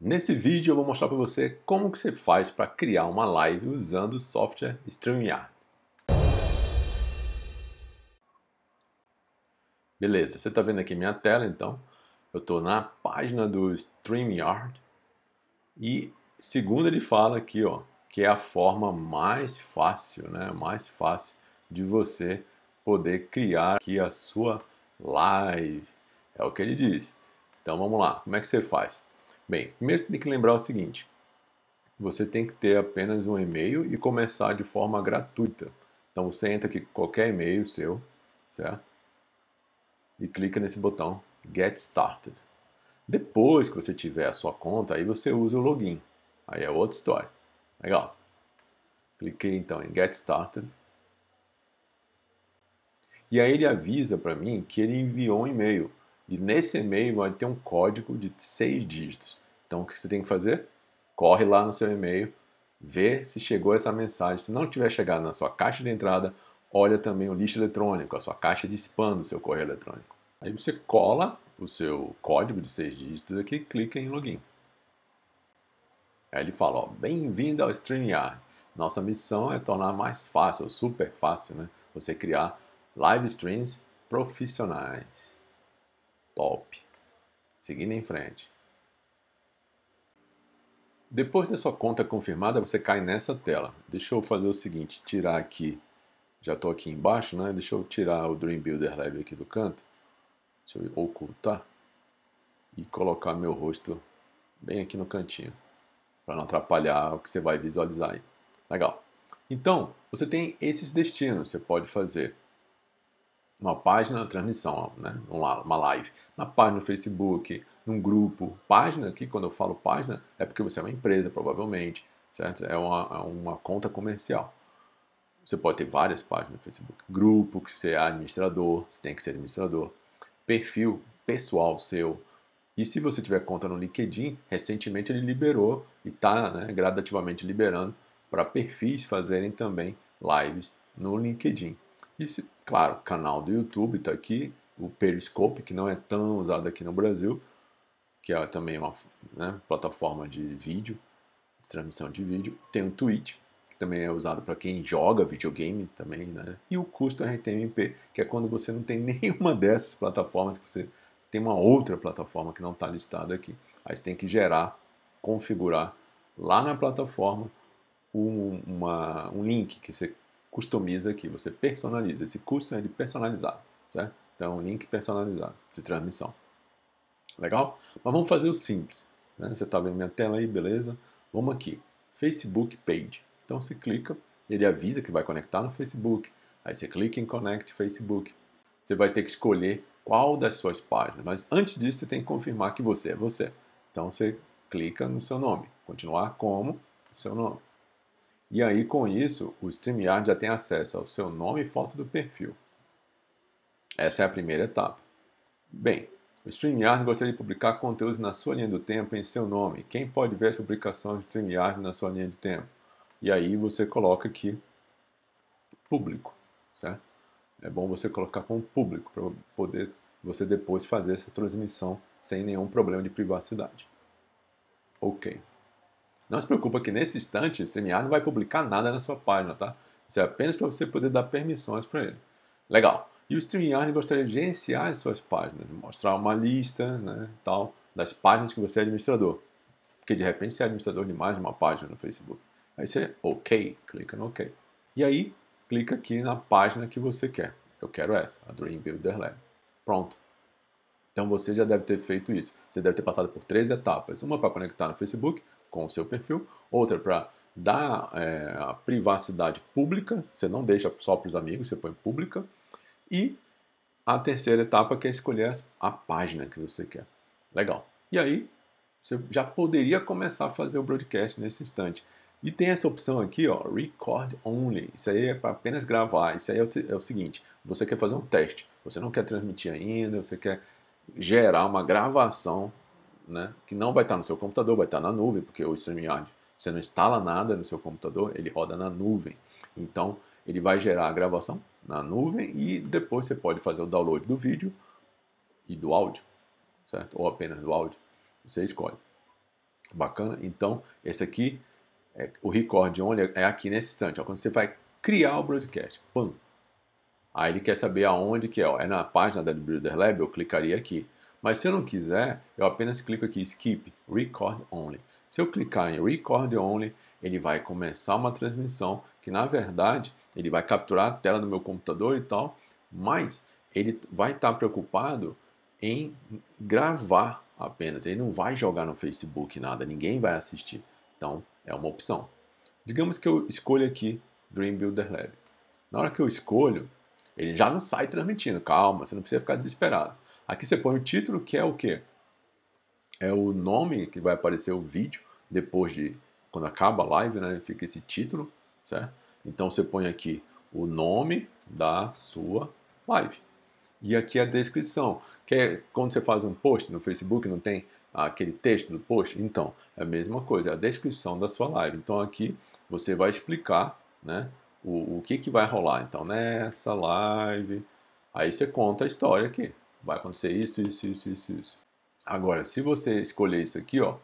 Nesse vídeo eu vou mostrar para você como que você faz para criar uma live usando o software StreamYard. Beleza, você está vendo aqui minha tela, então eu estou na página do StreamYard e segundo ele fala aqui, ó, que é a forma mais fácil, né, mais fácil de você poder criar aqui a sua live. É o que ele diz. Então vamos lá, como é que você faz? Bem, primeiro você tem que lembrar o seguinte: você tem que ter apenas um e-mail e começar de forma gratuita. Então você entra aqui com qualquer e-mail seu, certo? E clica nesse botão Get Started. Depois que você tiver a sua conta, aí você usa o login. Aí é outra história. Legal. Cliquei então em Get Started. E aí ele avisa para mim que ele enviou um e-mail. E nesse e-mail vai ter um código de seis dígitos. Então o que você tem que fazer? Corre lá no seu e-mail, vê se chegou essa mensagem. Se não tiver chegado na sua caixa de entrada, olha também o lixo eletrônico, a sua caixa de spam do seu correio eletrônico. Aí você cola o seu código de seis dígitos aqui, clica em login. Aí ele fala, bem-vindo ao StreamYard. Nossa missão é tornar mais fácil, super fácil, né? Você criar live streams profissionais. Top. Seguindo em frente. Depois da sua conta confirmada, você cai nessa tela. Deixa eu fazer o seguinte, tirar aqui, já estou aqui embaixo, né? Deixa eu tirar o Dream Builder Live aqui do canto. Deixa eu ocultar e colocar meu rosto bem aqui no cantinho, para não atrapalhar o que você vai visualizar aí. Legal. Então, você tem esses destinos, você pode fazer uma página, uma transmissão, né? uma live, na página do Facebook, num grupo. Página aqui, quando eu falo página, é porque você é uma empresa, provavelmente, certo? É uma, é uma conta comercial. Você pode ter várias páginas no Facebook. Grupo, que você é administrador, você tem que ser administrador. Perfil pessoal seu. E se você tiver conta no LinkedIn, recentemente ele liberou e está né, gradativamente liberando para perfis fazerem também lives no LinkedIn. E se Claro, canal do YouTube está aqui, o Periscope, que não é tão usado aqui no Brasil, que é também uma né, plataforma de vídeo, de transmissão de vídeo. Tem o Twitch, que também é usado para quem joga videogame também, né? E o custo RTMP, que é quando você não tem nenhuma dessas plataformas, que você tem uma outra plataforma que não está listada aqui. Aí você tem que gerar, configurar lá na plataforma um, uma, um link que você customiza aqui, você personaliza. Esse custom é de personalizar, certo? Então, link personalizado de transmissão. Legal? Mas vamos fazer o simples. Né? Você está vendo minha tela aí, beleza? Vamos aqui, Facebook Page. Então, você clica, ele avisa que vai conectar no Facebook. Aí você clica em Connect Facebook. Você vai ter que escolher qual das suas páginas. Mas antes disso, você tem que confirmar que você é você. Então, você clica no seu nome. Continuar como seu nome. E aí, com isso, o StreamYard já tem acesso ao seu nome e foto do perfil. Essa é a primeira etapa. Bem, o StreamYard gostaria de publicar conteúdos na sua linha do tempo em seu nome. Quem pode ver as publicações do StreamYard na sua linha de tempo? E aí você coloca aqui público, certo? É bom você colocar como público para poder você depois fazer essa transmissão sem nenhum problema de privacidade. Ok. Não se preocupa que nesse instante o SemiArt não vai publicar nada na sua página, tá? Isso é apenas para você poder dar permissões para ele. Legal. E o StreamYard gostaria de gerenciar as suas páginas, mostrar uma lista, né, tal, das páginas que você é administrador. Porque de repente você é administrador de mais de uma página no Facebook. Aí você, OK, clica no OK. E aí, clica aqui na página que você quer. Eu quero essa, a Dream Builder Lab. Pronto. Então você já deve ter feito isso. Você deve ter passado por três etapas. Uma para conectar no Facebook, com o seu perfil, outra para dar é, a privacidade pública, você não deixa só para os amigos, você põe pública, e a terceira etapa que é escolher a página que você quer. Legal. E aí, você já poderia começar a fazer o broadcast nesse instante. E tem essa opção aqui, ó, Record Only. Isso aí é para apenas gravar. Isso aí é o, é o, seguinte: você quer fazer um teste, você não quer transmitir ainda, você quer gerar uma gravação né? Que não vai estar no seu computador, vai estar na nuvem, porque o StreamYard você não instala nada no seu computador, ele roda na nuvem. Então, ele vai gerar a gravação na nuvem e depois você pode fazer o download do vídeo e do áudio, certo? Ou apenas do áudio, você escolhe. Bacana? Então, esse aqui, é, o record only é aqui nesse instante, ó, quando você vai criar o broadcast. Pum! Aí ele quer saber aonde que é, ó, é na página da Builder Lab, eu clicaria aqui. Mas se eu não quiser, eu apenas clico aqui Skip Record Only. Se eu clicar em Record Only, ele vai começar uma transmissão que na verdade ele vai capturar a tela do meu computador e tal, mas ele vai estar tá preocupado em gravar apenas. Ele não vai jogar no Facebook nada, ninguém vai assistir. Então é uma opção. Digamos que eu escolha aqui Dream Builder Lab. Na hora que eu escolho, ele já não sai transmitindo. Calma, você não precisa ficar desesperado. Aqui você põe o título, que é o quê? É o nome que vai aparecer o vídeo depois de quando acaba a live, né? Fica esse título, certo? Então você põe aqui o nome da sua live. E aqui a descrição, que é quando você faz um post no Facebook, não tem aquele texto do post? Então, é a mesma coisa, é a descrição da sua live. Então aqui você vai explicar, né? O, o que, que vai rolar. Então, nessa live, aí você conta a história aqui vai acontecer isso, isso, isso, isso, isso. Agora, se você escolher isso aqui, ó,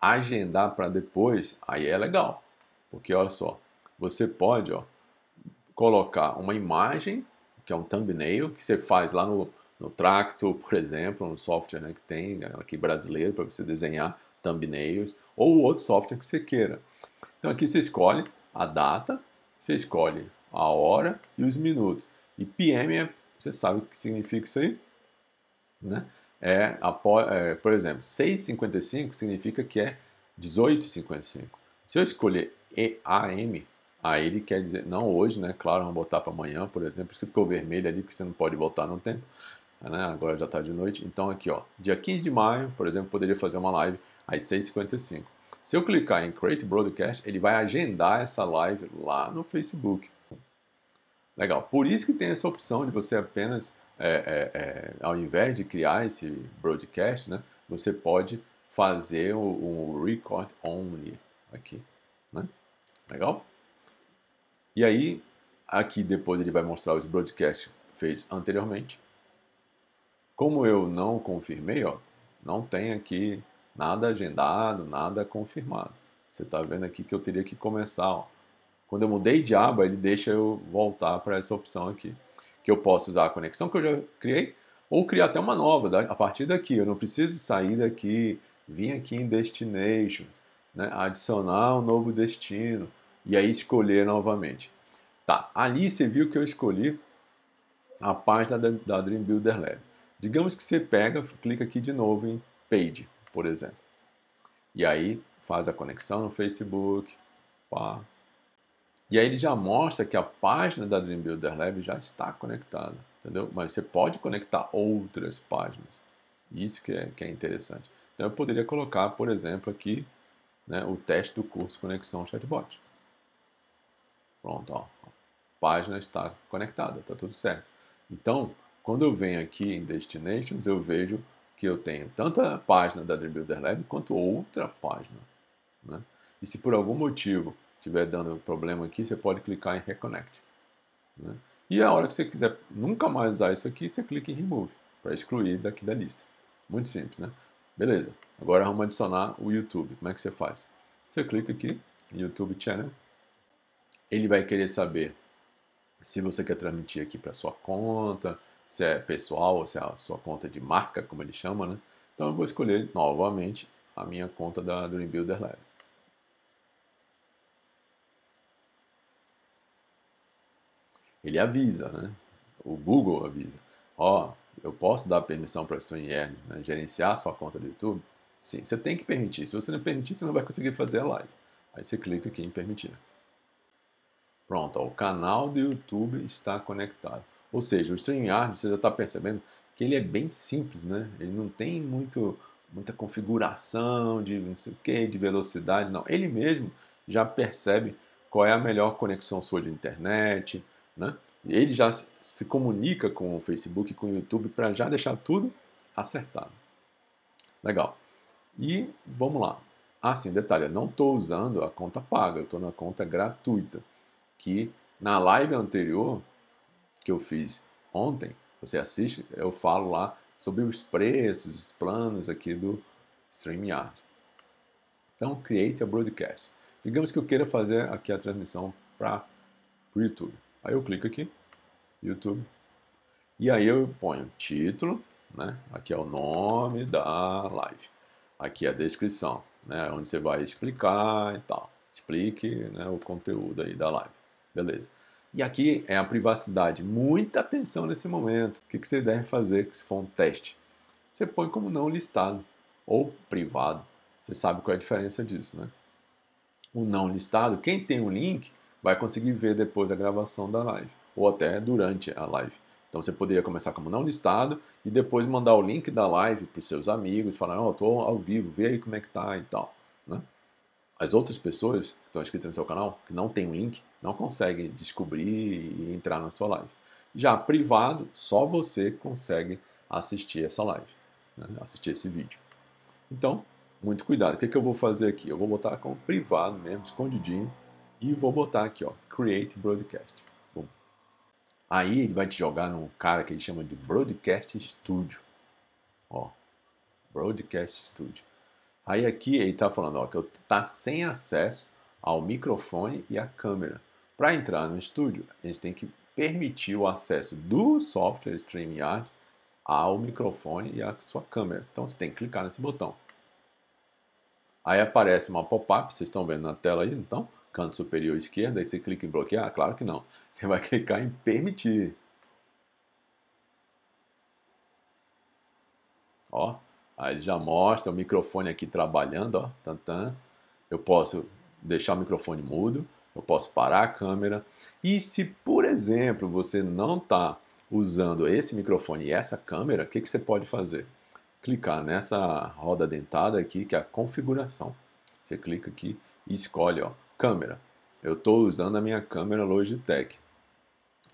agendar para depois, aí é legal. Porque olha só, você pode, ó, colocar uma imagem, que é um thumbnail, que você faz lá no, no Tracto, por exemplo, um software né, que tem aqui brasileiro para você desenhar thumbnails, ou outro software que você queira. Então aqui você escolhe a data, você escolhe a hora e os minutos. E PM, é, você sabe o que significa isso aí? né? É, após, é, por exemplo, 6,55 significa que é 18,55. Se eu escolher EAM, aí ele quer dizer, não hoje, né? Claro, vamos botar para amanhã, por exemplo. Isso que ficou vermelho ali, porque você não pode voltar no tempo. Né? Agora já está de noite. Então aqui, ó, dia 15 de maio, por exemplo, poderia fazer uma live às 6h55. Se eu clicar em Create Broadcast, ele vai agendar essa live lá no Facebook. Legal. Por isso que tem essa opção de você apenas é, é, é, ao invés de criar esse broadcast, né, você pode fazer o, o record only aqui, né? Legal? E aí, aqui depois ele vai mostrar os broadcasts feitos anteriormente. Como eu não confirmei, ó, não tem aqui nada agendado, nada confirmado. Você está vendo aqui que eu teria que começar. Ó. Quando eu mudei de aba, ele deixa eu voltar para essa opção aqui que eu posso usar a conexão que eu já criei ou criar até uma nova a partir daqui. Eu não preciso sair daqui, vir aqui em Destinations, né? adicionar um novo destino e aí escolher novamente. Tá, ali você viu que eu escolhi a página da Dream Builder Lab. Digamos que você pega, clica aqui de novo em Page, por exemplo. E aí faz a conexão no Facebook, pá, e aí ele já mostra que a página da Dream Builder Lab já está conectada, entendeu? Mas você pode conectar outras páginas. Isso que é, que é interessante. Então eu poderia colocar, por exemplo, aqui né, o teste do curso Conexão Chatbot. Pronto, ó. a página está conectada, está tudo certo. Então, quando eu venho aqui em Destinations, eu vejo que eu tenho tanto a página da Dream Builder Lab quanto outra página. Né? E se por algum motivo estiver dando problema aqui, você pode clicar em Reconnect. Né? E a hora que você quiser nunca mais usar isso aqui, você clica em Remove, para excluir daqui da lista. Muito simples, né? Beleza, agora vamos adicionar o YouTube. Como é que você faz? Você clica aqui em YouTube Channel. Ele vai querer saber se você quer transmitir aqui para sua conta, se é pessoal ou se é a sua conta de marca, como ele chama, né? Então eu vou escolher novamente a minha conta da Dream Builder Lab. ele avisa, né? O Google avisa. Ó, oh, eu posso dar permissão para StreamYard né, gerenciar sua conta do YouTube? Sim, você tem que permitir. Se você não permitir, você não vai conseguir fazer a live. Aí você clica aqui em permitir. Pronto, ó, o canal do YouTube está conectado. Ou seja, o StreamYard, você já está percebendo que ele é bem simples, né? Ele não tem muito, muita configuração de não sei o que, de velocidade, não. Ele mesmo já percebe qual é a melhor conexão sua de internet, né? Ele já se comunica com o Facebook, com o YouTube, para já deixar tudo acertado. Legal. E vamos lá. Ah, sim, detalhe, eu não estou usando a conta paga, eu estou na conta gratuita. Que na live anterior que eu fiz ontem, você assiste, eu falo lá sobre os preços, os planos aqui do StreamYard. Então, create a broadcast. Digamos que eu queira fazer aqui a transmissão para o YouTube. Aí eu clico aqui, YouTube. E aí eu ponho título, né? Aqui é o nome da live. Aqui é a descrição, né? Onde você vai explicar e tal. Explique né, o conteúdo aí da live. Beleza. E aqui é a privacidade. Muita atenção nesse momento. O que, você deve fazer se for um teste? Você põe como não listado ou privado. Você sabe qual é a diferença disso, né? O não listado, quem tem o um link, vai conseguir ver depois da gravação da live, ou até durante a live. Então você poderia começar como não listado e depois mandar o link da live para os seus amigos, falar, ó, oh, estou ao vivo, vê aí como é que tá e tal. Né? As outras pessoas que estão inscritas no seu canal, que não tem um link, não conseguem descobrir e entrar na sua live. Já privado, só você consegue assistir essa live, né? assistir esse vídeo. Então, muito cuidado. O que, é que eu vou fazer aqui? Eu vou botar como privado mesmo, escondidinho, e vou botar aqui, ó, Create Broadcast. Bom, aí ele vai te jogar num cara que ele chama de Broadcast Studio. Ó, Broadcast Studio. Aí aqui ele tá falando ó, que eu tá sem acesso ao microfone e à câmera. Para entrar no estúdio, a gente tem que permitir o acesso do software StreamYard ao microfone e à sua câmera. Então você tem que clicar nesse botão. Aí aparece uma pop-up, vocês estão vendo na tela aí, então, canto superior esquerdo, aí você clica em bloquear? Claro que não. Você vai clicar em permitir. Ó, aí já mostra o microfone aqui trabalhando, ó, Eu posso deixar o microfone mudo, eu posso parar a câmera. E se, por exemplo, você não está usando esse microfone e essa câmera, o que, que você pode fazer? Clicar nessa roda dentada aqui, que é a configuração. Você clica aqui e escolhe ó, câmera. Eu estou usando a minha câmera Logitech.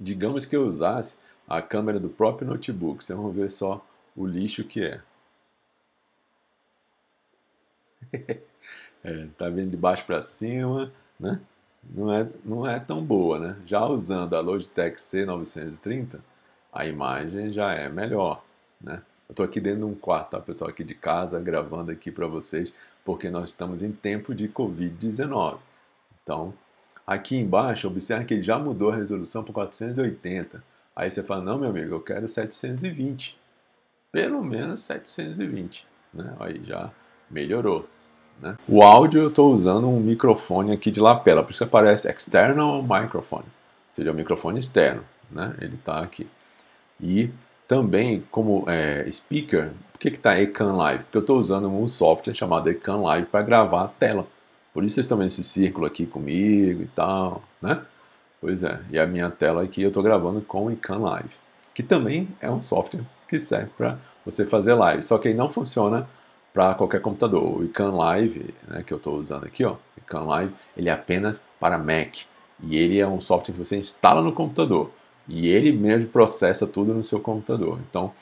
Digamos que eu usasse a câmera do próprio notebook. Vocês vão ver só o lixo que é. é tá vendo de baixo para cima, né? Não é, não é tão boa, né? Já usando a Logitech C930, a imagem já é melhor, né? Eu estou aqui dentro de um quarto, tá, pessoal, aqui de casa, gravando aqui para vocês, porque nós estamos em tempo de Covid-19. Então, aqui embaixo, observe que ele já mudou a resolução para 480. Aí você fala, não, meu amigo, eu quero 720. Pelo menos 720. Né? Aí já melhorou. Né? O áudio eu estou usando um microfone aqui de lapela, por isso aparece external microphone, ou seja, é um microfone externo, né? ele está aqui. E também como é, speaker, por que está Ecan Live? Porque eu estou usando um software chamado Ecan Live para gravar a tela. Por isso vocês estão vendo esse círculo aqui comigo e tal, né? Pois é, e a minha tela aqui eu estou gravando com o Icam Live, que também é um software que serve para você fazer live, só que ele não funciona para qualquer computador. O Icam Live, né, que eu estou usando aqui, ó, Icam Live, ele é apenas para Mac e ele é um software que você instala no computador e ele mesmo processa tudo no seu computador. Então,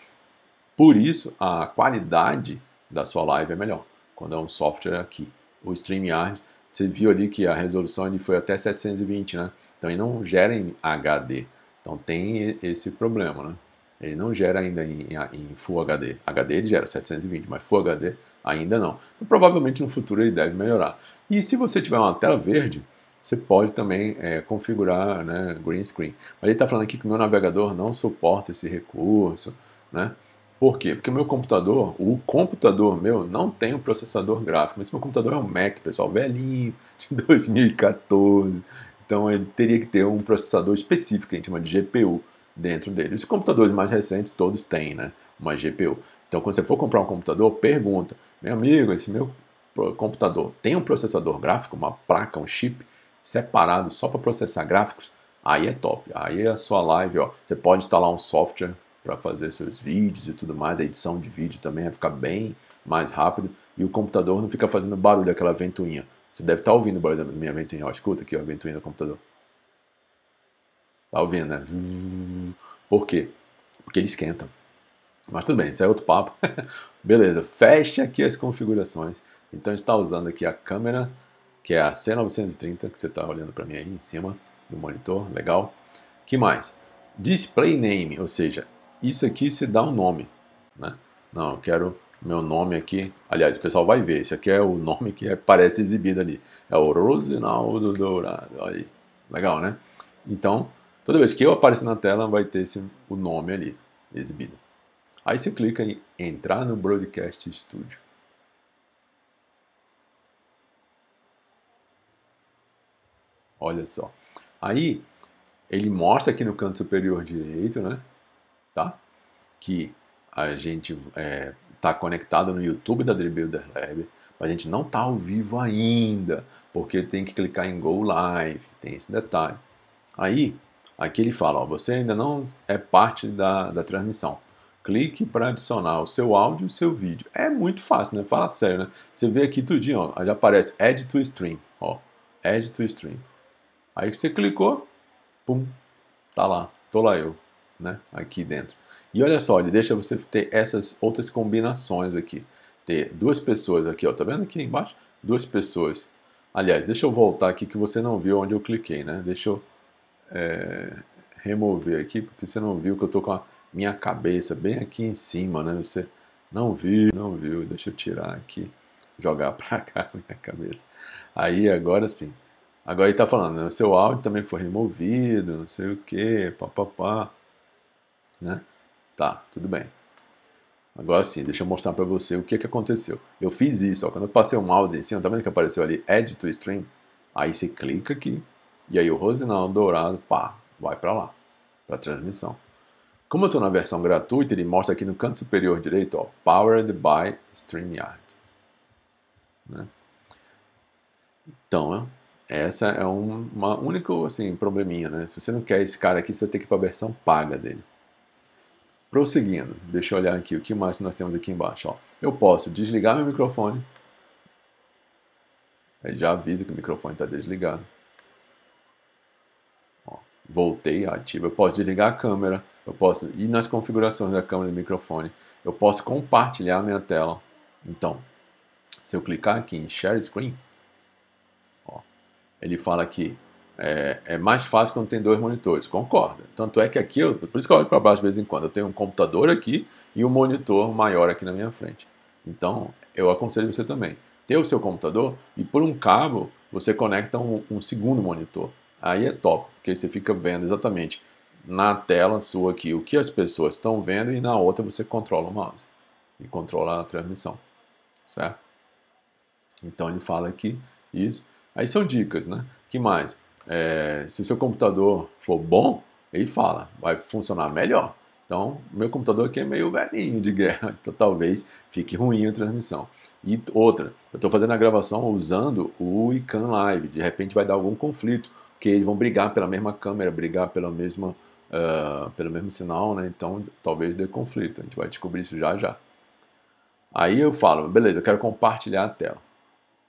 por isso a qualidade da sua live é melhor quando é um software aqui o StreamYard, você viu ali que a resolução ele foi até 720, né? Então ele não gera em HD. Então tem esse problema, né? Ele não gera ainda em, em, em, Full HD. HD ele gera 720, mas Full HD ainda não. Então, provavelmente no futuro ele deve melhorar. E se você tiver uma tela verde, você pode também é, configurar né, green screen. Mas ele está falando aqui que o meu navegador não suporta esse recurso, né? Por quê? Porque o meu computador, o computador meu, não tem um processador gráfico. Mas meu computador é um Mac, pessoal, velhinho, de 2014. Então ele teria que ter um processador específico, que a gente chama de GPU, dentro dele. Os computadores mais recentes todos têm, né? Uma GPU. Então quando você for comprar um computador, pergunta, meu amigo, esse meu computador tem um processador gráfico, uma placa, um chip separado só para processar gráficos? Aí é top. Aí é a sua live, ó. Você pode instalar um software para fazer seus vídeos e tudo mais, a edição de vídeo também vai ficar bem mais rápido e o computador não fica fazendo barulho, aquela ventoinha. Você deve estar tá ouvindo o barulho da minha ventoinha, ó, escuta aqui ó, a ventoinha do computador. Tá ouvindo, né? Por quê? Porque ele esquenta. Mas tudo bem, isso é outro papo. Beleza, feche aqui as configurações. Então está usando aqui a câmera, que é a C930, que você está olhando para mim aí em cima do monitor, legal. que mais? Display Name, ou seja, isso aqui se dá um nome. Né? Não, eu quero meu nome aqui. Aliás, o pessoal vai ver. Esse aqui é o nome que é, parece exibido ali. É o Rosinaldo Dourado. aí. Legal, né? Então, toda vez que eu aparecer na tela, vai ter esse, o nome ali exibido. Aí você clica em entrar no Broadcast Studio. Olha só. Aí ele mostra aqui no canto superior direito, né? tá? Que a gente está é, tá conectado no YouTube da Dream Lab, mas a gente não está ao vivo ainda, porque tem que clicar em Go Live, tem esse detalhe. Aí, aqui ele fala, ó, você ainda não é parte da, da transmissão. Clique para adicionar o seu áudio e o seu vídeo. É muito fácil, né? Fala sério, né? Você vê aqui tudinho, ó, já aparece Add to Stream, ó. Add to Stream. Aí você clicou, pum, tá lá, tô lá eu né, aqui dentro. E olha só, ele deixa você ter essas outras combinações aqui. Ter duas pessoas aqui, ó, tá vendo aqui embaixo? Duas pessoas. Aliás, deixa eu voltar aqui que você não viu onde eu cliquei, né? Deixa eu é, remover aqui, porque você não viu que eu tô com a minha cabeça bem aqui em cima, né? Você não viu, não viu. Deixa eu tirar aqui, jogar pra cá a minha cabeça. Aí, agora sim. Agora ele tá falando, né? O seu áudio também foi removido, não sei o que, papapá. Pá, pá né? Tá, tudo bem. Agora sim, deixa eu mostrar para você o que, que aconteceu. Eu fiz isso, ó, quando eu passei o mouse em cima, tá vendo que apareceu ali Add to Stream? Aí você clica aqui, e aí o Rosinal Dourado, pá, vai para lá, para transmissão. Como eu estou na versão gratuita, ele mostra aqui no canto superior direito, ó, Powered by StreamYard. Né? Então, é, essa é um, uma único assim, probleminha, né? Se você não quer esse cara aqui, você tem que ir para a versão paga dele. Prosseguindo, deixa eu olhar aqui o que mais nós temos aqui embaixo. Ó. Eu posso desligar meu microfone. Aí já avisa que o microfone está desligado. Ó, voltei, ativo. Eu posso desligar a câmera. Eu posso ir nas configurações da câmera e do microfone. Eu posso compartilhar a minha tela. Então, se eu clicar aqui em Share Screen, ó, ele fala aqui é, é, mais fácil quando tem dois monitores, concorda? Tanto é que aqui, eu, por isso que eu olho para baixo de vez em quando, eu tenho um computador aqui e um monitor maior aqui na minha frente. Então, eu aconselho você também, ter o seu computador e por um cabo você conecta um, um segundo monitor. Aí é top, porque você fica vendo exatamente na tela sua aqui o que as pessoas estão vendo e na outra você controla o mouse e controla a transmissão, certo? Então ele fala aqui isso. Aí são dicas, né? Que mais? é, se o seu computador for bom, ele fala, vai funcionar melhor. Então, meu computador aqui é meio velhinho de guerra, então talvez fique ruim a transmissão. E outra, eu estou fazendo a gravação usando o iCan Live, de repente vai dar algum conflito, porque eles vão brigar pela mesma câmera, brigar pela mesma, uh, pelo mesmo sinal, né? então talvez dê conflito, a gente vai descobrir isso já já. Aí eu falo, beleza, eu quero compartilhar a tela.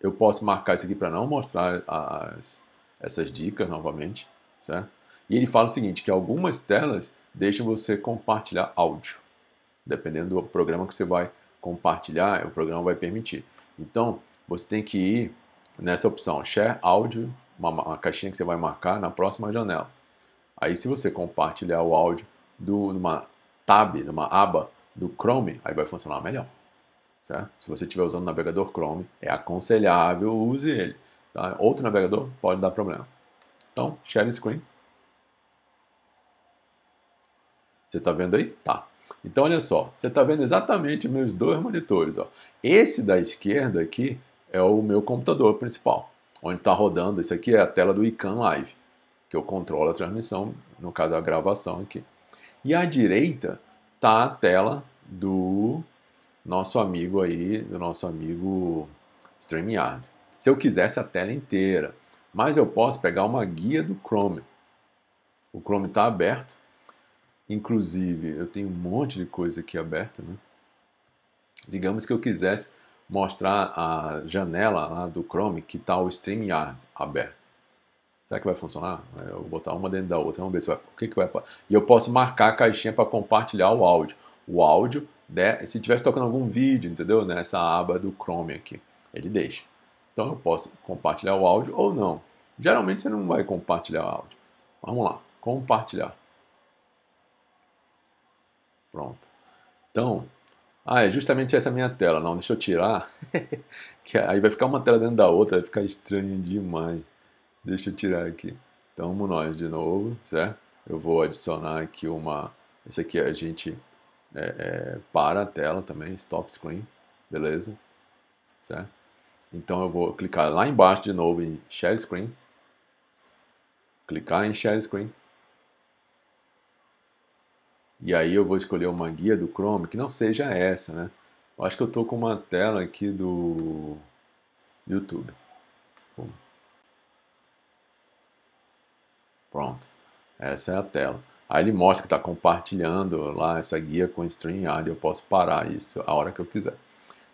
Eu posso marcar isso aqui para não mostrar as, essas dicas novamente, certo? E ele fala o seguinte, que algumas telas deixam você compartilhar áudio, dependendo do programa que você vai compartilhar, o programa vai permitir. Então, você tem que ir nessa opção, share áudio, uma, uma, caixinha que você vai marcar na próxima janela. Aí, se você compartilhar o áudio do, numa tab, numa aba do Chrome, aí vai funcionar melhor. Certo? Se você estiver usando o navegador Chrome, é aconselhável use ele tá? outro navegador, pode dar problema. Então, share screen. Você está vendo aí? Tá. Então, olha só, você está vendo exatamente meus dois monitores. Ó. Esse da esquerda aqui é o meu computador principal, onde está rodando. Isso aqui é a tela do ICANN Live, que eu controlo a transmissão, no caso a gravação aqui. E à direita está a tela do nosso amigo aí, do nosso amigo StreamYard se eu quisesse a tela inteira. Mas eu posso pegar uma guia do Chrome. O Chrome está aberto. Inclusive, eu tenho um monte de coisa aqui aberta. Né? Digamos que eu quisesse mostrar a janela lá do Chrome que está o StreamYard aberto. Será que vai funcionar? Eu vou botar uma dentro da outra, vamos ver se vai, o que, que vai... E eu posso marcar a caixinha para compartilhar o áudio. O áudio, né, se estivesse tocando algum vídeo, entendeu? Nessa aba do Chrome aqui, ele deixa. Então eu posso compartilhar o áudio ou não. Geralmente você não vai compartilhar o áudio. Vamos lá, compartilhar. Pronto. Então, ah, é justamente essa minha tela. Não, deixa eu tirar. que aí vai ficar uma tela dentro da outra, vai ficar estranho demais. Deixa eu tirar aqui. Então vamos nós de novo, certo? Eu vou adicionar aqui uma. Esse aqui a gente é, é, para a tela também, stop screen, beleza? Certo? Então eu vou clicar lá embaixo de novo em Share Screen. Clicar em Share Screen. E aí eu vou escolher uma guia do Chrome que não seja essa, né? Eu acho que eu estou com uma tela aqui do YouTube. Pronto. Essa é a tela. Aí ele mostra que está compartilhando lá essa guia com StreamYard. Eu posso parar isso a hora que eu quiser.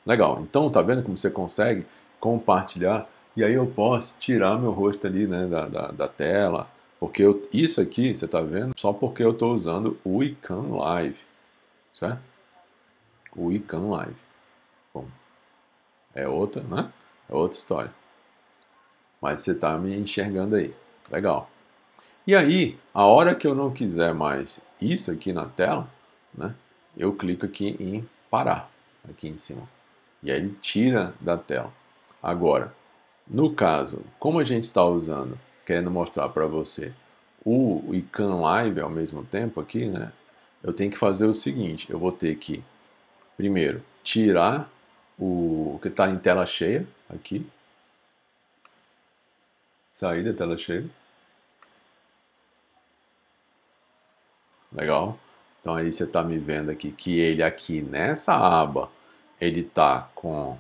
Legal, então tá vendo como você consegue compartilhar e aí eu posso tirar meu rosto ali né, da, da, da tela, porque eu, isso aqui, você tá vendo, só porque eu tô usando o Wicam Live, certo? O Wicam Live. Bom, é outra, né? É outra história. Mas você tá me enxergando aí, legal. E aí, a hora que eu não quiser mais isso aqui na tela, né, eu clico aqui em parar, aqui em cima. E aí ele tira da tela. Agora, no caso, como a gente está usando, querendo mostrar para você o ICAN Live ao mesmo tempo aqui, né? Eu tenho que fazer o seguinte, eu vou ter que, primeiro, tirar o que está em tela cheia aqui. Sair da tela cheia. Legal? Então aí você está me vendo aqui que ele é aqui nessa aba ele tá com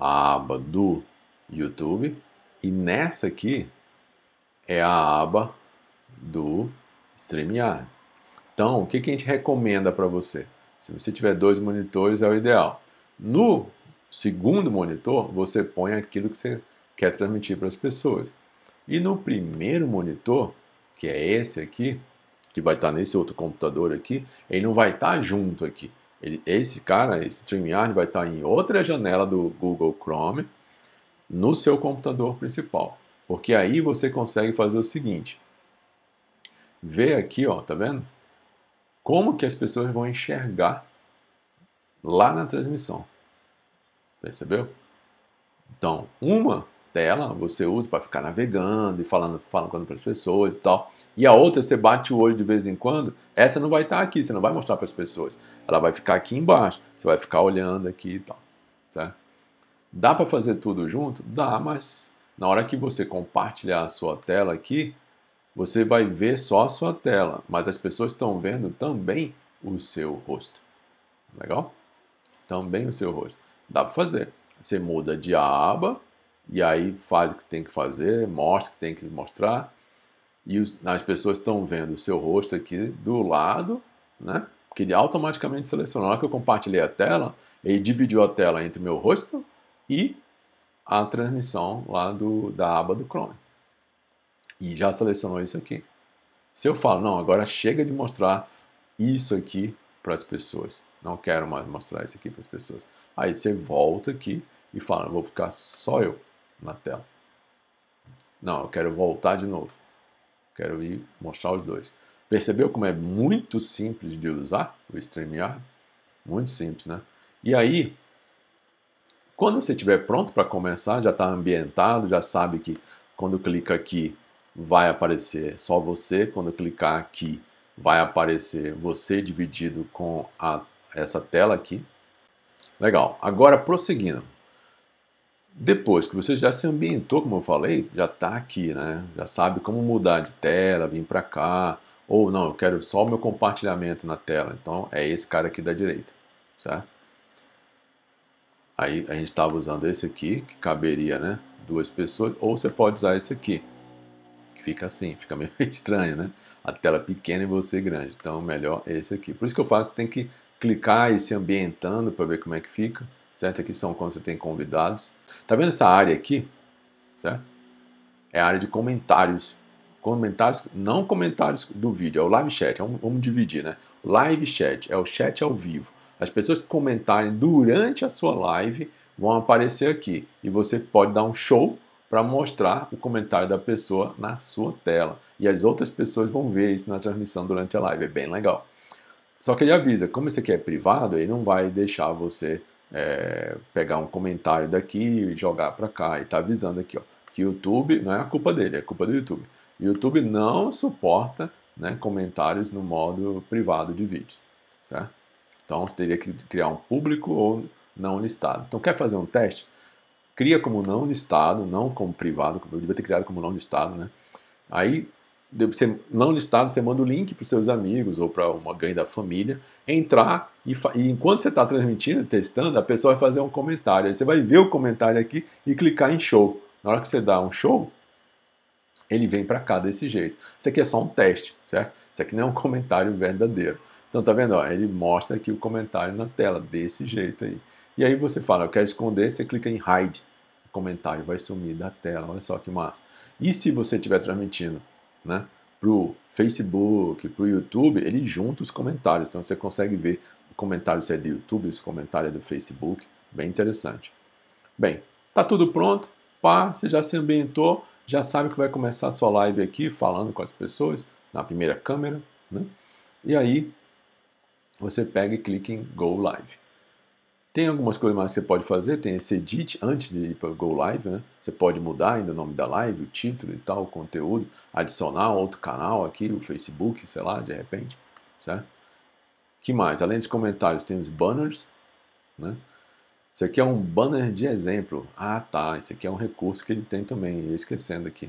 a aba do YouTube e nessa aqui é a aba do StreamYard. Então, o que, que a gente recomenda para você? Se você tiver dois monitores, é o ideal. No segundo monitor, você põe aquilo que você quer transmitir para as pessoas. E no primeiro monitor, que é esse aqui, que vai estar tá nesse outro computador aqui, ele não vai estar tá junto aqui. Ele, esse cara, esse StreamYard, vai estar em outra janela do Google Chrome no seu computador principal. Porque aí você consegue fazer o seguinte. Vê aqui, ó, tá vendo? Como que as pessoas vão enxergar lá na transmissão. Percebeu? Então, uma tela, você usa para ficar navegando e falando, falando para as pessoas e tal. E a outra você bate o olho de vez em quando, essa não vai estar tá aqui, você não vai mostrar para as pessoas. Ela vai ficar aqui embaixo, você vai ficar olhando aqui e tal, certo? Dá para fazer tudo junto? Dá, mas na hora que você compartilhar a sua tela aqui, você vai ver só a sua tela, mas as pessoas estão vendo também o seu rosto. Legal? Também o seu rosto. Dá para fazer. Você muda de aba, e aí faz o que tem que fazer, mostra o que tem que mostrar, e os, as pessoas estão vendo o seu rosto aqui do lado, né? Porque ele automaticamente selecionou. Na hora que eu compartilhei a tela, ele dividiu a tela entre meu rosto e a transmissão lá do, da aba do Chrome. E já selecionou isso aqui. Se eu falo, não, agora chega de mostrar isso aqui para as pessoas. Não quero mais mostrar isso aqui para as pessoas. Aí você volta aqui e fala, vou ficar só eu na tela. Não, eu quero voltar de novo. Quero ir mostrar os dois. Percebeu como é muito simples de usar o StreamYard? Muito simples, né? E aí, quando você estiver pronto para começar, já está ambientado, já sabe que quando clica aqui vai aparecer só você, quando clicar aqui vai aparecer você dividido com a, essa tela aqui. Legal, agora prosseguindo. Depois que você já se ambientou, como eu falei, já está aqui, né? Já sabe como mudar de tela, vir para cá, ou não, eu quero só o meu compartilhamento na tela. Então é esse cara aqui da direita, certo? Aí a gente estava usando esse aqui, que caberia, né? Duas pessoas, ou você pode usar esse aqui, que fica assim, fica meio estranho, né? A tela pequena e você grande. Então melhor esse aqui. Por isso que eu falo que você tem que clicar e se ambientando para ver como é que fica certo? Aqui são quando você tem convidados. Tá vendo essa área aqui, certo? É a área de comentários. Comentários, não comentários do vídeo, é o live chat. É vamos dividir, né? Live chat é o chat ao vivo. As pessoas que comentarem durante a sua live vão aparecer aqui e você pode dar um show para mostrar o comentário da pessoa na sua tela. E as outras pessoas vão ver isso na transmissão durante a live. É bem legal. Só que ele avisa, como esse aqui é privado, ele não vai deixar você é, pegar um comentário daqui e jogar para cá. E tá avisando aqui, ó, que YouTube não é a culpa dele, é culpa do YouTube. YouTube não suporta né, comentários no modo privado de vídeos, certo? Então você teria que criar um público ou não listado. Então quer fazer um teste? Cria como não listado, não como privado, eu devia ter criado como não listado, né? Aí você, não listado, você manda o link para os seus amigos ou para alguém da família entrar e, e enquanto você está transmitindo, testando, a pessoa vai fazer um comentário. Aí você vai ver o comentário aqui e clicar em show. Na hora que você dá um show, ele vem para cá desse jeito. Isso aqui é só um teste, certo? Isso aqui não é um comentário verdadeiro. Então tá vendo? Ó, ele mostra aqui o comentário na tela desse jeito aí. E aí você fala, eu quero esconder, você clica em hide. O comentário vai sumir da tela. Olha só que massa. E se você estiver transmitindo né, para o Facebook, para o YouTube, ele junta os comentários. Então você consegue ver o comentário se é do YouTube, se o comentário é do Facebook. Bem interessante. Bem, tá tudo pronto. Pá, você já se ambientou, já sabe que vai começar a sua live aqui falando com as pessoas na primeira câmera. Né? E aí você pega e clica em Go Live. Tem algumas coisas mais que você pode fazer, tem esse edit antes de ir para o Go Live, né? Você pode mudar ainda o nome da live, o título e tal, o conteúdo, adicionar outro canal aqui, o Facebook, sei lá, de repente, certo? que mais? Além dos comentários, temos banners, né? Isso aqui é um banner de exemplo. Ah, tá, isso aqui é um recurso que ele tem também, eu esquecendo aqui.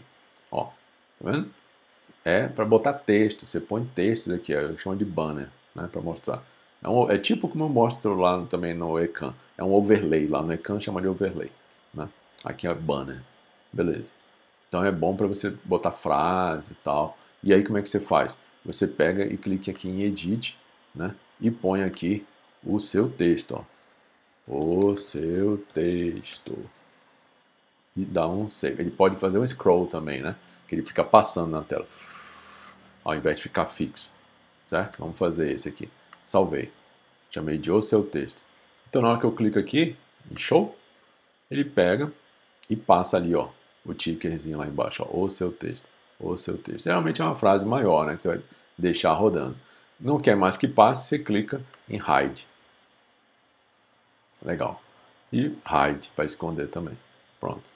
Ó, tá vendo? É para botar texto, você põe textos aqui, ó, eu chamo de banner, né, para mostrar. É, um, é tipo como eu mostro lá também no ECAN. É um overlay. Lá no ECAN chama de overlay. Né? Aqui é banner. Beleza. Então é bom para você botar frase e tal. E aí como é que você faz? Você pega e clica aqui em Edit, né? E põe aqui o seu texto, ó. O seu texto. E dá um save. Ele pode fazer um scroll também, né? Que ele fica passando na tela. Ao invés de ficar fixo. Certo? Vamos fazer esse aqui salvei. Chamei de o seu texto. Então na hora que eu clico aqui, em show, ele pega e passa ali, ó, o tickerzinho lá embaixo, ó, o seu texto, o seu texto. Geralmente é uma frase maior, né, que você vai deixar rodando. Não quer mais que passe, você clica em hide. Legal. E hide, para esconder também. Pronto.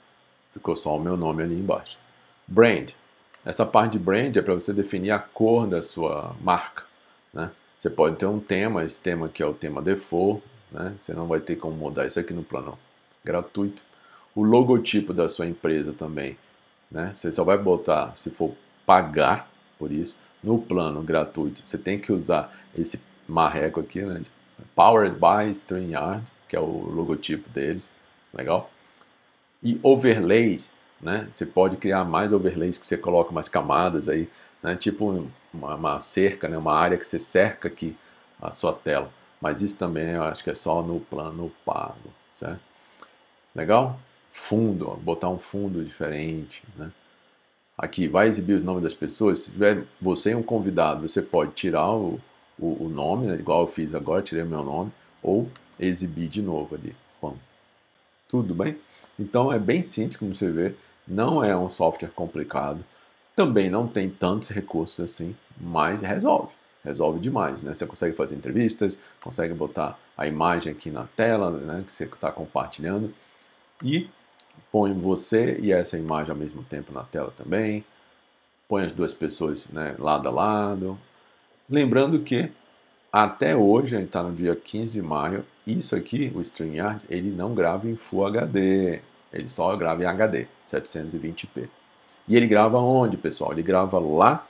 Ficou só o meu nome ali embaixo. Brand. Essa parte de brand é para você definir a cor da sua marca. Né? Você pode ter um tema, esse tema aqui é o tema default, né? Você não vai ter como mudar isso aqui no plano gratuito. O logotipo da sua empresa também, né? Você só vai botar, se for pagar por isso, no plano gratuito. Você tem que usar esse marreco aqui, né? Powered by StreamYard, que é o logotipo deles, legal? E overlays, né? Você pode criar mais overlays que você coloca mais camadas aí né? tipo uma, uma, cerca, né? uma área que você cerca aqui a sua tela. Mas isso também eu acho que é só no plano pago, certo? Legal? Fundo, ó, botar um fundo diferente, né? Aqui, vai exibir os nomes das pessoas? Se tiver você e um convidado, você pode tirar o, o, o nome, né? igual eu fiz agora, tirei o meu nome, ou exibir de novo ali. Bom, tudo bem? Então é bem simples, como você vê, não é um software complicado. Também não tem tantos recursos assim, mas resolve. Resolve demais, né? Você consegue fazer entrevistas, consegue botar a imagem aqui na tela, né? Que você está compartilhando. E põe você e essa imagem ao mesmo tempo na tela também. Põe as duas pessoas né, lado a lado. Lembrando que até hoje, a gente está no dia 15 de maio, isso aqui, o StreamYard, ele não grava em Full HD. Ele só grava em HD, 720p. E ele grava onde, pessoal? Ele grava lá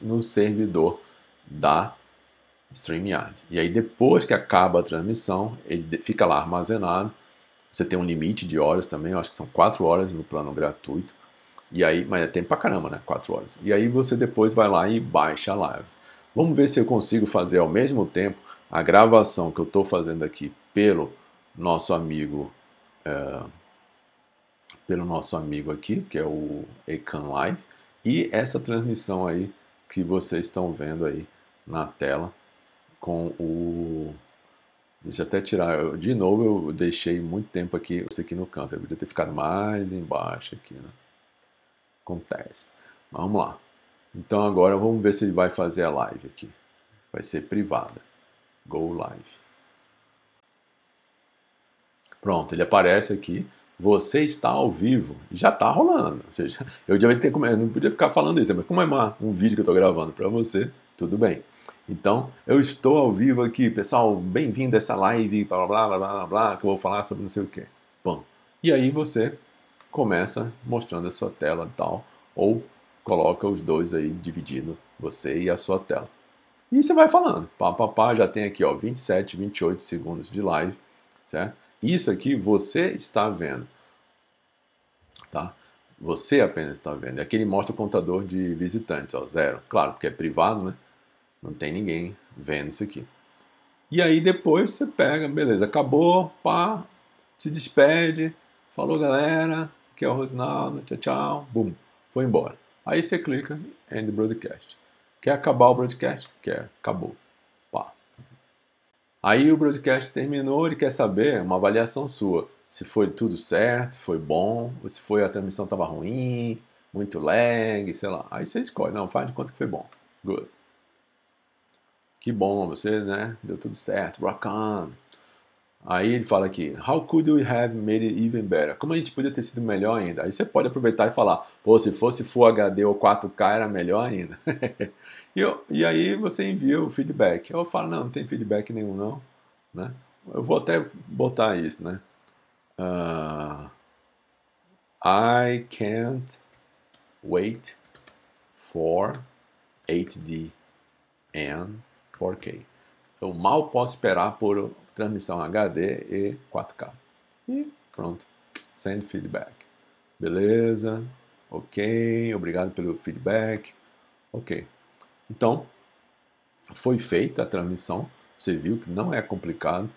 no servidor da StreamYard. E aí depois que acaba a transmissão, ele fica lá armazenado. Você tem um limite de horas também, eu acho que são quatro horas no plano gratuito. E aí, mas é tempo pra caramba, né? quatro horas. E aí você depois vai lá e baixa a live. Vamos ver se eu consigo fazer ao mesmo tempo a gravação que eu estou fazendo aqui pelo nosso amigo. Eh, pelo nosso amigo aqui, que é o Ecan Live, e essa transmissão aí que vocês estão vendo aí na tela com o Deixa eu até tirar, eu, de novo eu deixei muito tempo aqui, isso aqui no canto, eu podia ter ficado mais embaixo aqui, né? Acontece. Mas vamos lá. Então agora vamos ver se ele vai fazer a live aqui. Vai ser privada. Go Live. Pronto, ele aparece aqui. Você está ao vivo. Já está rolando. Ou seja, eu devia ter, eu não podia ficar falando isso, mas como é uma, um vídeo que eu estou gravando para você, tudo bem. Então, eu estou ao vivo aqui, pessoal, bem-vindo a essa live, blá, blá, blá, blá, blá, que eu vou falar sobre não sei o quê. Pão. e aí você começa mostrando a sua tela e tal, ou coloca os dois aí dividindo você e a sua tela. E você vai falando, pá, pá, pá, já tem aqui, ó, 27, 28 segundos de live, certo? Isso aqui você está vendo. Tá? Você apenas está vendo. E aqui ele mostra o contador de visitantes, ó, zero. Claro, porque é privado, né? Não tem ninguém vendo isso aqui. E aí depois você pega, beleza, acabou, pá, se despede, falou galera, que é o Rosinaldo, tchau, tchau, bum, foi embora. Aí você clica em End Broadcast. Quer acabar o broadcast? Quer, acabou. Aí o broadcast terminou, ele quer saber é uma avaliação sua. Se foi tudo certo, foi bom, ou se foi a transmissão estava ruim, muito lag, sei lá. Aí você escolhe, não, faz de conta que foi bom. Good. Que bom, você, né? Deu tudo certo. Rock on. Aí ele fala aqui, how could we have made it even better? Como a gente podia ter sido melhor ainda? Aí você pode aproveitar e falar, pô, se fosse Full HD ou 4K era melhor ainda. e, eu, e aí você envia o feedback. Eu falo, não, não tem feedback nenhum não. Né? Eu vou até botar isso, né? Uh, I can't wait for 8D and 4K. Eu mal posso esperar por transmissão HD e 4K. E pronto, send feedback. Beleza, ok, obrigado pelo feedback, ok. Então, foi feita a transmissão, você viu que não é complicado.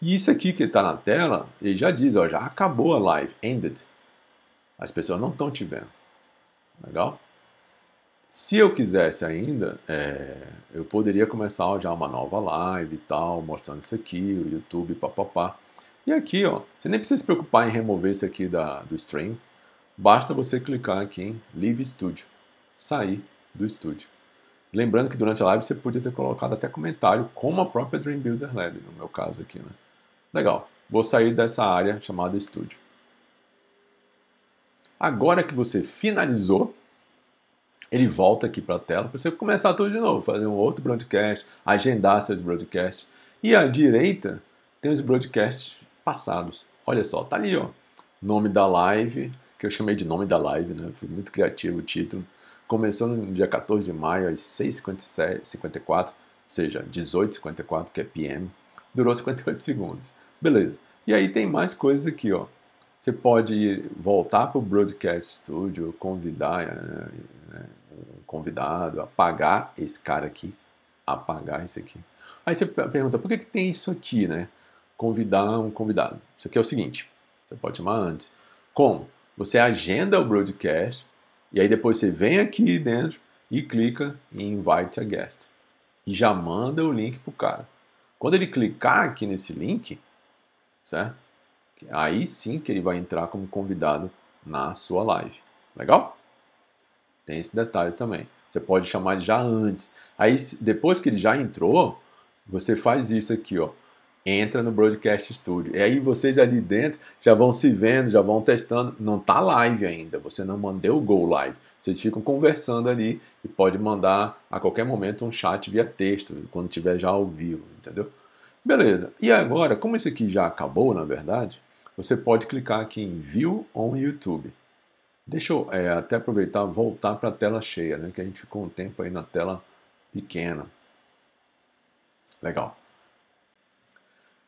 E isso aqui que está na tela, ele já diz, ó, já acabou a live, ended. As pessoas não estão te vendo. Legal? Se eu quisesse ainda, é, eu poderia começar já uma nova live e tal, mostrando isso aqui, o YouTube, papapá. E aqui, ó, você nem precisa se preocupar em remover isso aqui da, do stream. Basta você clicar aqui em Leave Studio, sair do estúdio. Lembrando que durante a live você podia ter colocado até comentário como a própria Dream Builder Lab, no meu caso aqui, né? Legal, vou sair dessa área chamada estúdio. Agora que você finalizou, ele volta aqui para a tela para você começar tudo de novo, fazer um outro broadcast, agendar seus broadcasts. E à direita tem os broadcasts passados. Olha só, tá ali, ó. Nome da live, que eu chamei de nome da live, né? Foi muito criativo o título. Começou no dia 14 de maio às 6h54, ou seja, 18h54, que é PM. Durou 58 segundos. Beleza. E aí tem mais coisas aqui, ó. Você pode voltar para o Broadcast Studio, convidar eh, né, um convidado, apagar esse cara aqui, apagar esse aqui. Aí você pergunta, por que, que tem isso aqui, né? Convidar um convidado. Isso aqui é o seguinte, você pode chamar antes. Como? Você agenda o broadcast e aí depois você vem aqui dentro e clica em Invite a Guest. E já manda o link pro cara. Quando ele clicar aqui nesse link, certo? Aí sim que ele vai entrar como convidado na sua live. Legal? Tem esse detalhe também. Você pode chamar já antes. Aí depois que ele já entrou, você faz isso aqui, ó. Entra no Broadcast Studio. E aí vocês ali dentro já vão se vendo, já vão testando. Não tá live ainda. Você não mandou o go live. Vocês ficam conversando ali e pode mandar a qualquer momento um chat via texto, quando tiver já ao vivo, entendeu? Beleza. E agora, como isso aqui já acabou, na verdade, você pode clicar aqui em View on YouTube. Deixa eu é, até aproveitar voltar para a tela cheia, né, que a gente ficou um tempo aí na tela pequena. Legal.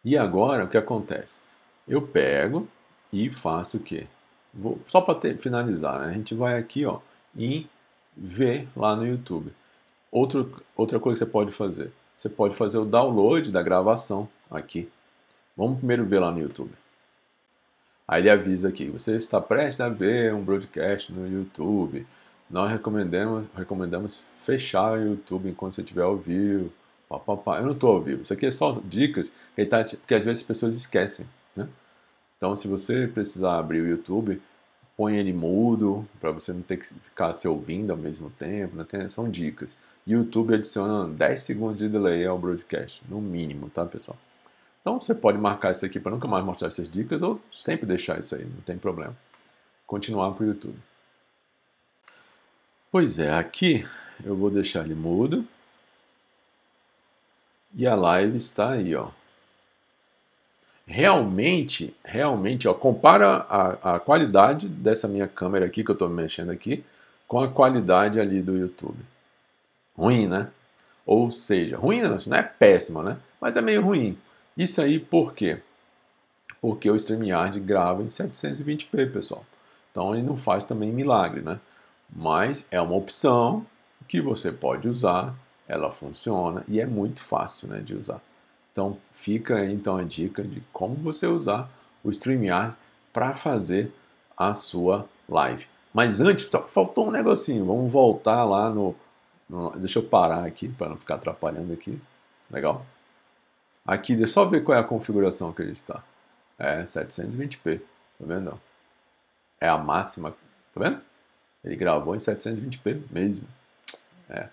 E agora o que acontece? Eu pego e faço o quê? Vou, só para finalizar, né, a gente vai aqui ó, em Ver lá no YouTube. Outro, outra coisa que você pode fazer, você pode fazer o download da gravação aqui. Vamos primeiro ver lá no YouTube. Aí ele avisa aqui: você está prestes a ver um broadcast no YouTube. Nós recomendamos, recomendamos fechar o YouTube enquanto você estiver ao vivo. Eu não estou ao vivo. Isso aqui é só dicas que tá, porque às vezes as pessoas esquecem. Né? Então, se você precisar abrir o YouTube, põe ele mudo para você não ter que ficar se ouvindo ao mesmo tempo. Né? São dicas. YouTube adiciona 10 segundos de delay ao broadcast, no mínimo, tá, pessoal? Então você pode marcar isso aqui para nunca mais mostrar essas dicas ou sempre deixar isso aí, não tem problema. Continuar para o YouTube. Pois é, aqui eu vou deixar ele mudo. E a live está aí, ó. Realmente, realmente, ó, compara a, a qualidade dessa minha câmera aqui que eu estou mexendo aqui com a qualidade ali do YouTube. Ruim, né? Ou seja, ruim não é péssima, né? Mas é meio ruim. Isso aí por quê? Porque o StreamYard grava em 720p, pessoal. Então ele não faz também milagre, né? Mas é uma opção que você pode usar, ela funciona e é muito fácil né, de usar. Então fica aí, então a dica de como você usar o StreamYard para fazer a sua live. Mas antes, pessoal, faltou um negocinho. Vamos voltar lá no, no deixa eu parar aqui para não ficar atrapalhando aqui. Legal? Aqui, deixa só ver qual é a configuração que ele está. É 720p, tá vendo? É a máxima, tá vendo? Ele gravou em 720p mesmo. É.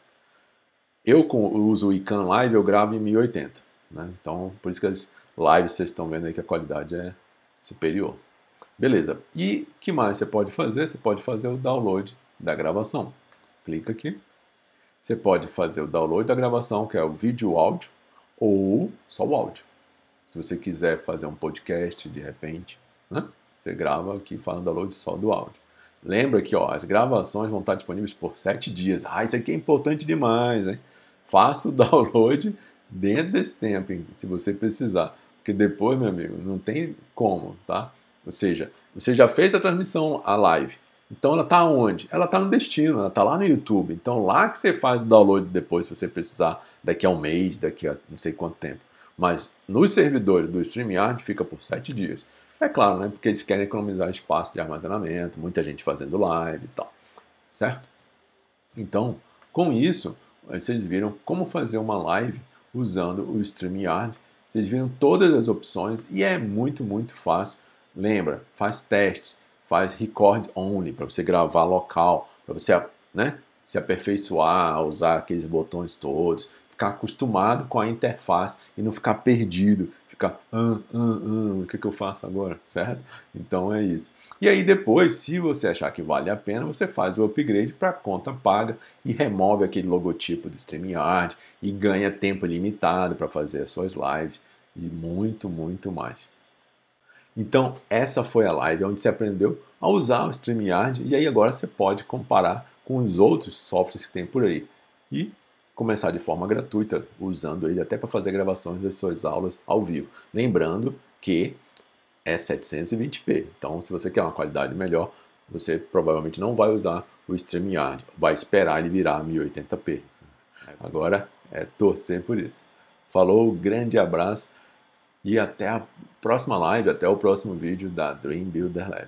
Eu com, uso o iCan Live, eu gravo em 1080. Né? Então, por isso que as lives vocês estão vendo aí que a qualidade é superior. Beleza. E que mais você pode fazer? Você pode fazer o download da gravação. Clica aqui. Você pode fazer o download da gravação, que é o vídeo áudio, ou só o áudio. Se você quiser fazer um podcast de repente, né? você grava aqui falando download só do áudio. Lembra que ó, as gravações vão estar disponíveis por sete dias. Ah, isso aqui é importante demais, hein? Faça o download dentro desse tempo, hein? se você precisar. Porque depois, meu amigo, não tem como, tá? Ou seja, você já fez a transmissão, a live. Então ela está onde? Ela está no destino, ela está lá no YouTube. Então lá que você faz o download depois, se você precisar, daqui a um mês, daqui a não sei quanto tempo. Mas nos servidores do StreamYard fica por 7 dias. É claro, né? Porque eles querem economizar espaço de armazenamento, muita gente fazendo live e tal. Certo? Então, com isso, vocês viram como fazer uma live usando o StreamYard. Vocês viram todas as opções e é muito, muito fácil. Lembra, faz testes faz record only, para você gravar local, para você né, se aperfeiçoar, usar aqueles botões todos, ficar acostumado com a interface e não ficar perdido, ficar, ah, ah, ah, o que, que eu faço agora, certo? Então é isso. E aí depois, se você achar que vale a pena, você faz o upgrade para conta paga e remove aquele logotipo do StreamYard e ganha tempo limitado para fazer as suas lives e muito, muito mais. Então, essa foi a live onde você aprendeu a usar o StreamYard e aí agora você pode comparar com os outros softwares que tem por aí e começar de forma gratuita usando ele até para fazer gravações das suas aulas ao vivo. Lembrando que é 720p. Então, se você quer uma qualidade melhor, você provavelmente não vai usar o StreamYard, vai esperar ele virar 1080p. É. Agora é torcer por isso. Falou, grande abraço e até a próxima live, até o próximo vídeo da Dream Builder Lab.